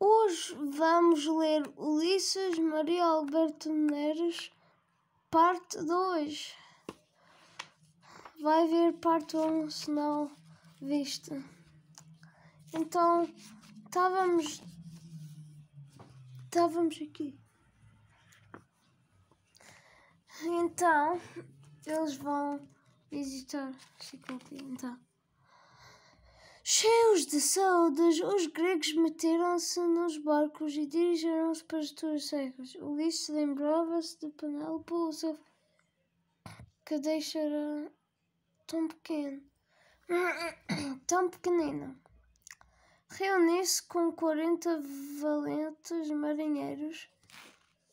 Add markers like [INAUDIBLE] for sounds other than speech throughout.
Hoje vamos ler Ulisses Maria Alberto Neres, parte 2. Vai ver parte 1 se não viste. Então, estávamos. Estávamos aqui. Então, eles vão visitar. Sei então. Cheios de saudades, os gregos meteram-se nos barcos e dirigiram-se para as tuas secas. Ulisses lembrava-se de Penélope, o seu que deixara tão pequeno, [COUGHS] tão pequenina. Reuniu-se com quarenta valentes marinheiros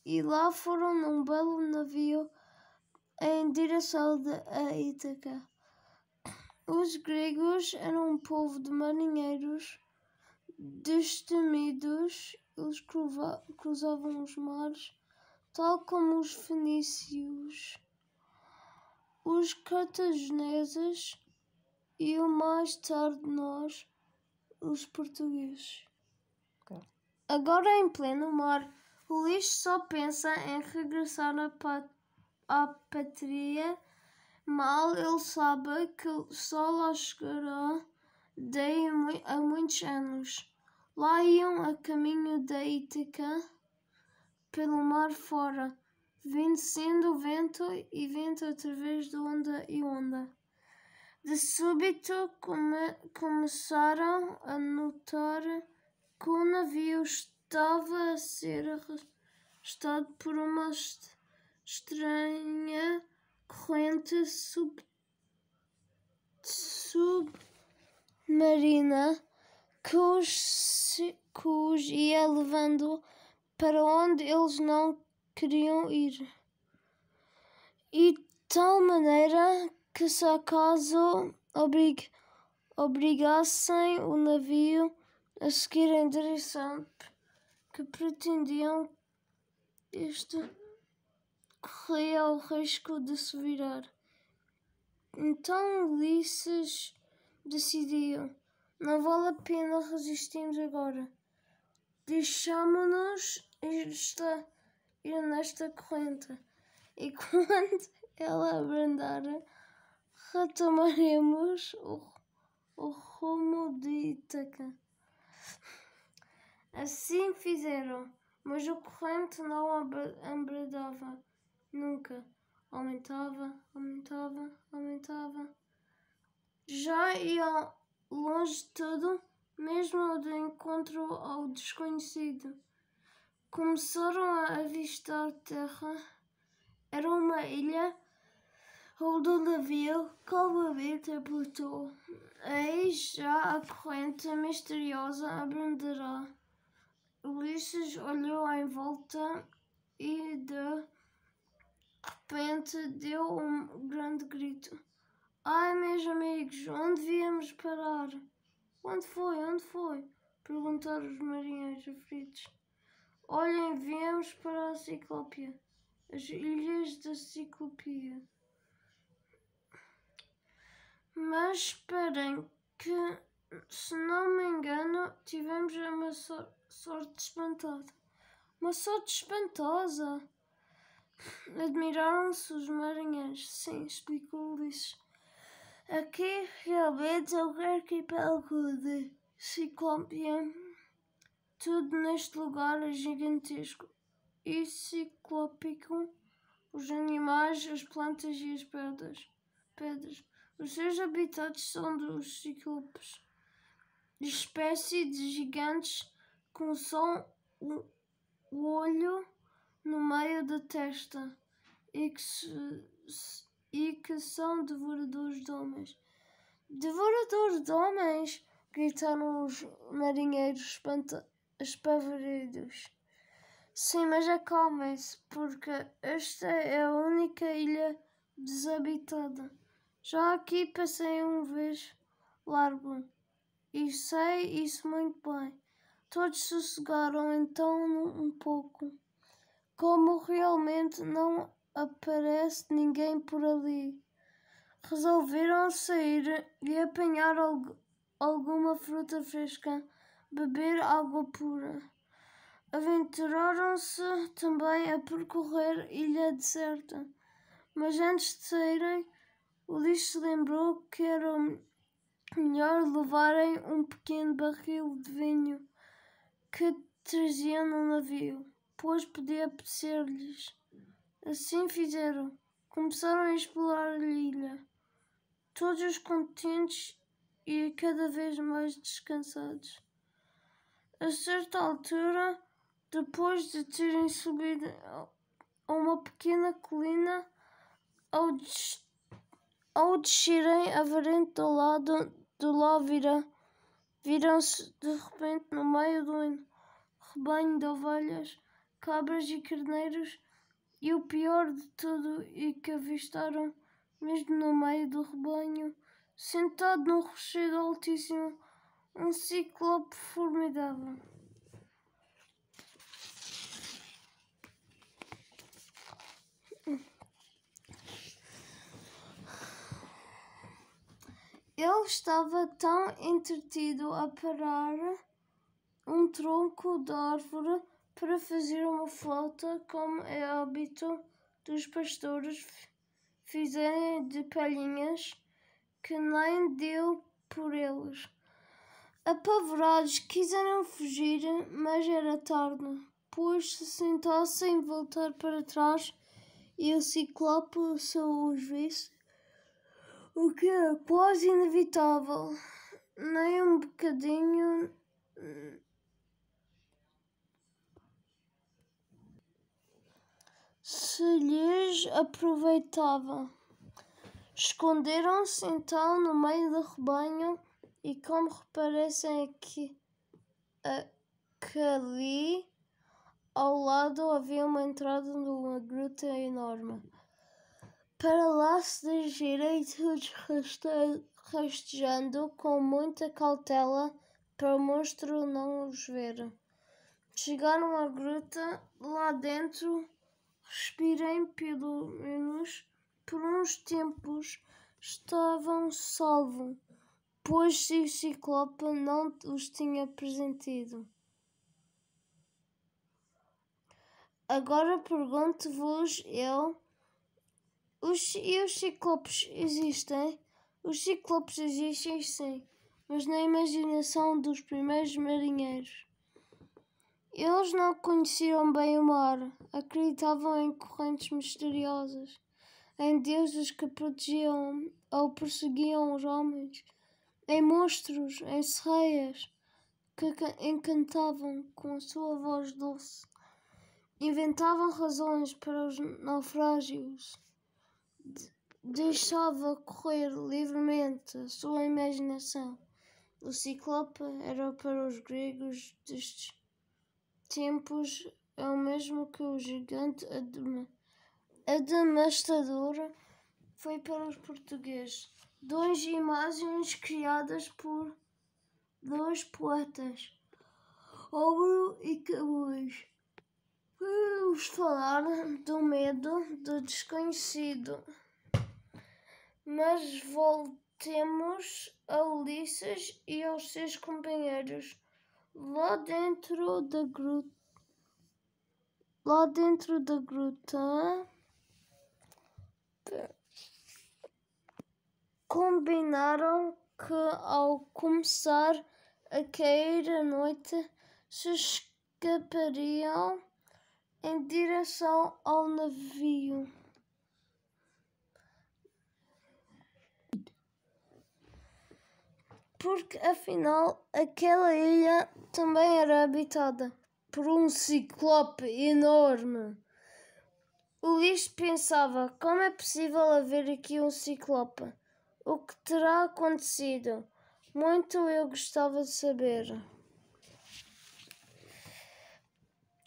e lá foram num belo navio em direção a Ítaca. Os gregos eram um povo de marinheiros destemidos. Eles cruzavam os mares, tal como os fenícios. Os cartagineses e mais tarde nós, os portugueses. Okay. Agora em pleno mar, o lixo só pensa em regressar à, pátria Mal ele sabe que só lá chegará daí a muitos anos. Lá iam a caminho da Ítaca, pelo mar fora, vencendo o vento e vento através de onda e onda. De súbito come começaram a notar que o navio estava a ser arrastado por uma est estranha corrente sub, submarina que os, que os ia levando para onde eles não queriam ir. E de tal maneira que se acaso obrig, obrigassem o navio a seguir a direção que pretendiam este corria o risco de se virar. Então Ulisses decidiu: Não vale a pena resistirmos agora. Deixamo-nos esta, ir nesta corrente. E [LAUGHS] quando ela abrandar, retomaremos o, o rumo de Itaca. Assim fizeram, mas o corrente não abrandava nunca. Aumentava, aumentava, aumentava. Já ia longe de tudo, mesmo do de encontro ao desconhecido. Começaram a avistar terra. Era uma ilha onde o navio calmamente aportou. Aí já a corrente misteriosa abrandará. Ulisses olhou em volta e de repente deu um grande grito. Ai, meus amigos, onde viemos parar? Onde foi? Onde foi? Perguntaram os marinheiros aflitos. Olhem, viemos para a Ciclópia, as ilhas da Ciclopia. Mas esperem, que se não me engano, tivemos uma sorte espantada. Uma sorte espantosa! Admiraram-se os maranhenses. Sim, explicou Ulisses. Aqui realmente é o arquipélago de Ciclópia. Tudo neste lugar é gigantesco e ciclópico. Os animais, as plantas e as pedras. pedras. Os seus habitantes são dos ciclopes, espécie de gigantes com só o olho no meio da testa e que, se, e que são devoradores de homens. Devoradores de homens! gritaram os marinheiros espavoridos. Sim, mas acalmem-se, porque esta é a única ilha desabitada. Já aqui passei um vez largo e sei isso muito bem. Todos sossegaram então um pouco. Como realmente não aparece ninguém por ali, resolveram sair e apanhar alguma fruta fresca, beber água pura. Aventuraram-se também a percorrer ilha deserta, mas antes de saírem, o lixo lembrou que era melhor levarem um pequeno barril de vinho que traziam no navio pois podia apetecer-lhes. Assim fizeram. Começaram a explorar a ilha, todos contentes e cada vez mais descansados. A certa altura, depois de terem subido a uma pequena colina, ao, des ao descerem a varente do lado do Lávira, viram-se de repente no meio do rebanho de ovelhas cabras e carneiros, e o pior de tudo e é que avistaram, mesmo no meio do rebanho, sentado num rochedo altíssimo, um ciclope formidável. Ele estava tão entretido a parar um tronco de árvore para fazer uma flauta, como é hábito dos pastores fizerem de palhinhas, que nem deu por eles. Apavorados quiseram fugir, mas era tarde, pois se sentassem voltar para trás e o ciclope só os visse, o que era é quase inevitável, nem um bocadinho se lhes aproveitava. Esconderam-se então no meio do rebanho, e como reparecem aqui, que ali ao lado havia uma entrada de uma gruta enorme. Para lá se dirigirem todos [LAUGHS] rastejando com muita cautela para o monstro não os ver. Chegaram à gruta, lá dentro respirem pelo menos por uns tempos estavam salvo, pois o Ciclope não os tinha presentido. Agora pergunto-vos eu, os, e os ciclopes existem? Os ciclopes existem, sim, mas na imaginação dos primeiros marinheiros. Eles não conheciam bem o mar, acreditavam em correntes misteriosas, em deuses que protegiam ou perseguiam os homens, em monstros, em serreias que encantavam com a sua voz doce. Inventavam razões para os naufrágios, deixava correr livremente a sua imaginação. O Ciclope era para os gregos destes tempos é o mesmo que o gigante Adamastador foi para os portugueses. Dois imagens criadas por dois poetas, Ouro e Camões. os falar do medo do desconhecido. Mas voltemos a Ulisses e aos seus companheiros. Lá dentro da gruta. Lá dentro da gruta. Combinaram que ao começar a cair a noite se escapariam em direção ao navio. porque afinal aquela ilha também era habitada por um ciclope enorme. O lixo pensava: como é possível haver aqui um ciclope? O que terá acontecido? Muito eu gostava de saber.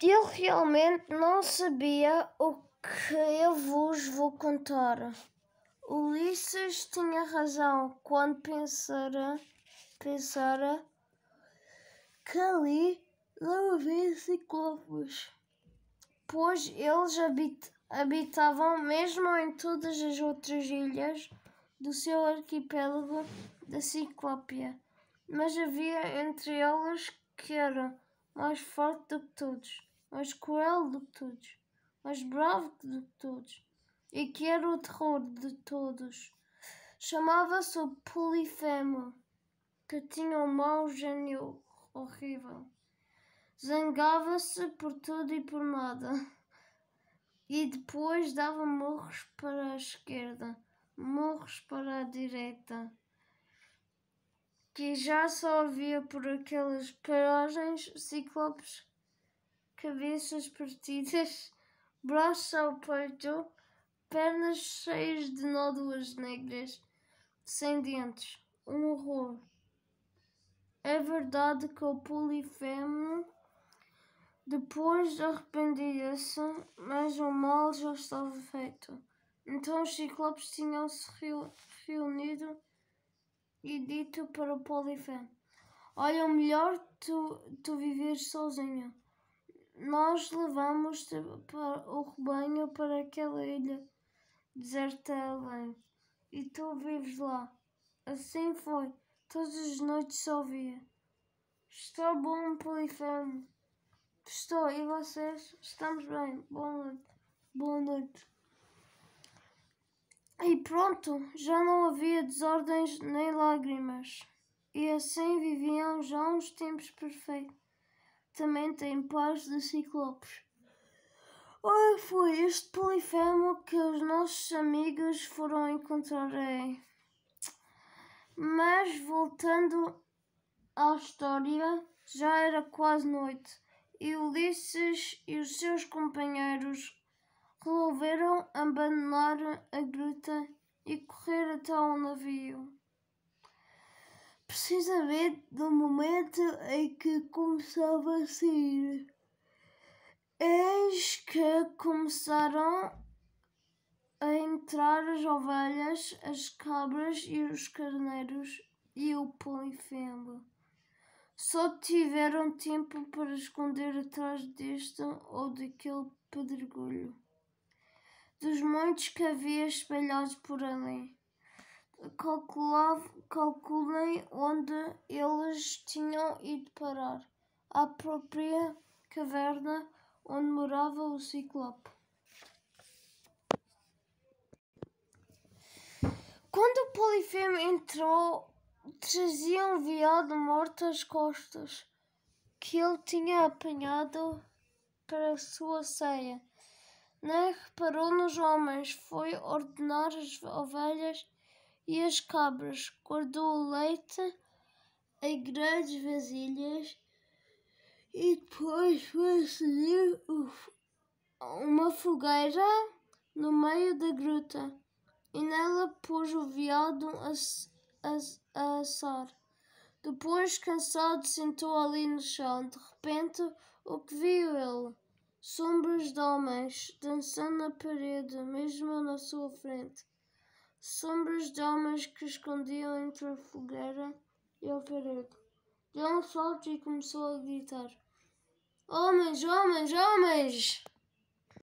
Eu realmente não sabia o que eu vos vou contar. Ulisses tinha razão quando pensara pensara que ali não havia corpos, pois eles habit habitavam mesmo em todas as outras ilhas do seu arquipélago da Ciclópia, mas havia entre elas que era mais forte do que todos, mais cruel do que todos, mais bravo do que todos, e que era o terror de todos. Chamava-se Polifemo que tinha um mau gênio horrível. Zangava-se por tudo e por nada. E depois dava morros para a esquerda, morros para a direita. Que já só havia por aquelas paragens ciclopes, cabeças partidas, [LAUGHS] braços ao peito, pernas cheias de nódoas negras, sem dentes. Um horror. É verdade que o Polifemo depois arrependia-se, mas o mal já estava feito. Então os ciclopes tinham-se reunido e dito para o Polifemo: Olha, melhor tu, tu viveres sozinho. Nós levamos o rebanho para aquela ilha deserta além e tu vives lá. Assim foi. Todas as noites ouvia. Estou bom Polifemo, Estou, e vocês? Estamos bem. Boa noite. Boa noite. E pronto, já não havia desordens nem lágrimas. E assim viviam já uns tempos perfeitamente em paz de ciclopes. Ora, foi este polifemo que os nossos amigos foram encontrar aí. Mas voltando à história, já era quase noite e Ulisses e os seus companheiros resolveram abandonar a gruta e correr até ao navio. Precisamente no momento em que começava a sair, eis que começaram a entrar as ovelhas, as cabras e os carneiros e o pão e fêmur. Só tiveram tempo para esconder atrás deste ou daquele pedregulho, dos montes que havia espalhados por ali. Calculava, calculem onde eles tinham ido parar. A própria caverna onde morava o Ciclope. Quando o Polifemo entrou, trazia um veado morto às costas, que ele tinha apanhado para a sua ceia. Nem reparou nos homens, foi ordenar as ovelhas e as cabras, guardou o leite em grandes vasilhas e depois foi acender uma fogueira no meio da gruta e nela pôs o vial a assar. Depois, cansado, sentou ali no chão. De repente, o que viu ele? Sombras de homens dançando na parede, mesmo na sua frente. Sombras de homens que escondiam entre a fogueira e a parede. Deu um salto e começou a gritar: Homens, homens, homens!